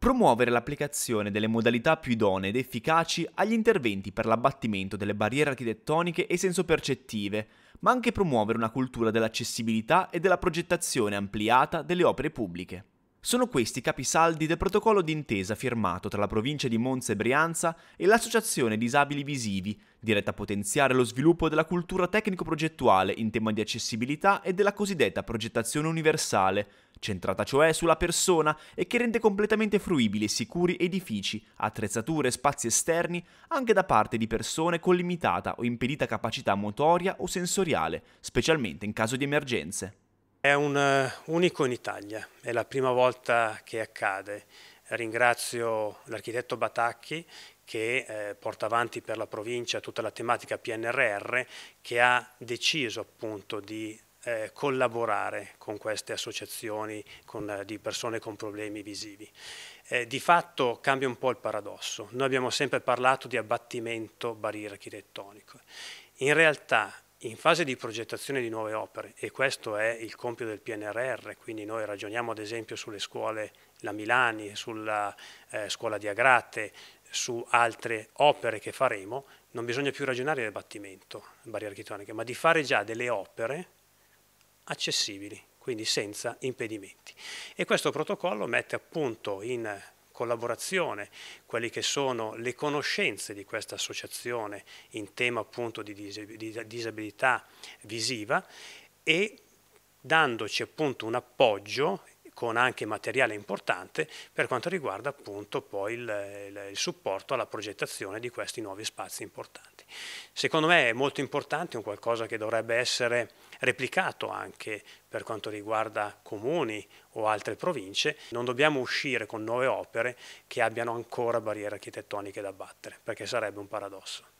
promuovere l'applicazione delle modalità più idonee ed efficaci agli interventi per l'abbattimento delle barriere architettoniche e sensopercettive, ma anche promuovere una cultura dell'accessibilità e della progettazione ampliata delle opere pubbliche. Sono questi i capisaldi del protocollo d'intesa firmato tra la provincia di Monza e Brianza e l'Associazione Disabili Visivi, diretta a potenziare lo sviluppo della cultura tecnico-progettuale in tema di accessibilità e della cosiddetta progettazione universale, centrata cioè sulla persona e che rende completamente fruibili e sicuri edifici, attrezzature e spazi esterni anche da parte di persone con limitata o impedita capacità motoria o sensoriale, specialmente in caso di emergenze. È un eh, unico in Italia, è la prima volta che accade. Ringrazio l'architetto Batacchi che eh, porta avanti per la provincia tutta la tematica PNRR che ha deciso appunto di eh, collaborare con queste associazioni con, di persone con problemi visivi. Eh, di fatto cambia un po' il paradosso. Noi abbiamo sempre parlato di abbattimento barriere architettoniche. In realtà in fase di progettazione di nuove opere, e questo è il compito del PNRR, quindi noi ragioniamo ad esempio sulle scuole La Milani, sulla eh, scuola di Agrate, su altre opere che faremo, non bisogna più ragionare di abbattimento, barriere architettoniche, ma di fare già delle opere accessibili, quindi senza impedimenti. E questo protocollo mette appunto in collaborazione, quelle che sono le conoscenze di questa associazione in tema appunto di disabilità visiva e dandoci appunto un appoggio con anche materiale importante per quanto riguarda appunto poi il, il, il, supporto alla progettazione di questi nuovi spazi importanti. Secondo me è molto importante, un qualcosa che dovrebbe essere replicato anche per quanto riguarda comuni o altre province, non dobbiamo uscire con nuove opere che abbiano ancora barriere architettoniche da battere, perché sarebbe un paradosso.